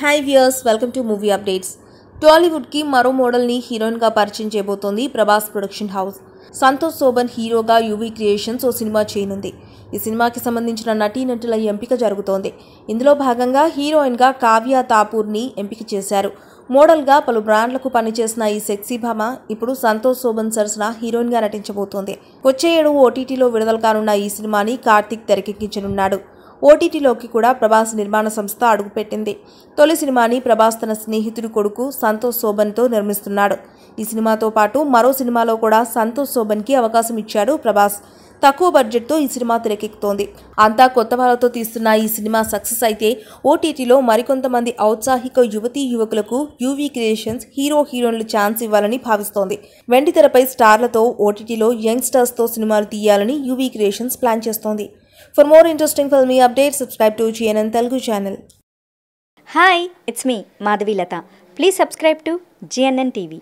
hi viewers welcome to movie updates టాలీవుడ్కి మరో మోడల్ని హీరోయిన్గా పరిచయం చేయబోతోంది ప్రభాస్ ప్రొడక్షన్ హౌస్ సంతోష్ సోబన్ హీరోగా యూవీ క్రియేషన్స్ ఓ సినిమా చేయనుంది ఈ సినిమాకి సంబంధించిన నటీనటుల ఎంపిక జరుగుతోంది ఇందులో భాగంగా హీరోయిన్గా కావ్య తాపూర్ని ఎంపిక చేశారు మోడల్గా పలు బ్రాండ్లకు పనిచేసిన ఈ సెక్సీ భామ ఇప్పుడు సంతోష్ సోబన్ సరసన హీరోయిన్గా నటించబోతోంది వచ్చే ఏడు ఓటీటీలో విడుదల కానున్న ఈ సినిమాని కార్తీక్ తెరకెక్కించనున్నాడు ఓటీటీలోకి కూడా ప్రభాస్ నిర్మాణ సంస్థ అడుగుపెట్టింది తొలి సినిమాని ప్రభాస్ తన స్నేహితుడి కొడుకు సంతోష్ శోభన్తో నిర్మిస్తున్నాడు ఈ సినిమాతో పాటు మరో సినిమాలో కూడా సంతోష్ శోభన్కి అవకాశం ఇచ్చాడు ప్రభాస్ తక్కువ బడ్జెట్తో ఈ సినిమా తెరకెక్కుతోంది అంతా కొత్త వాళ్ళతో తీస్తున్న ఈ సినిమా సక్సెస్ అయితే ఓటీటీలో మరికొంతమంది ఔత్సాహిక యువతీ యువకులకు యూవీ క్రియేషన్స్ హీరో హీరోయిన్లు ఛాన్స్ ఇవ్వాలని భావిస్తోంది వెండితెరపై స్టార్లతో ఓటీటీలో యంగ్స్టర్స్తో సినిమాలు తీయాలని యూవీ క్రియేషన్స్ ప్లాన్ చేస్తోంది for more interesting filmy update subscribe to GNN Telugu channel hi it's me Madhavi Latha please subscribe to GNN TV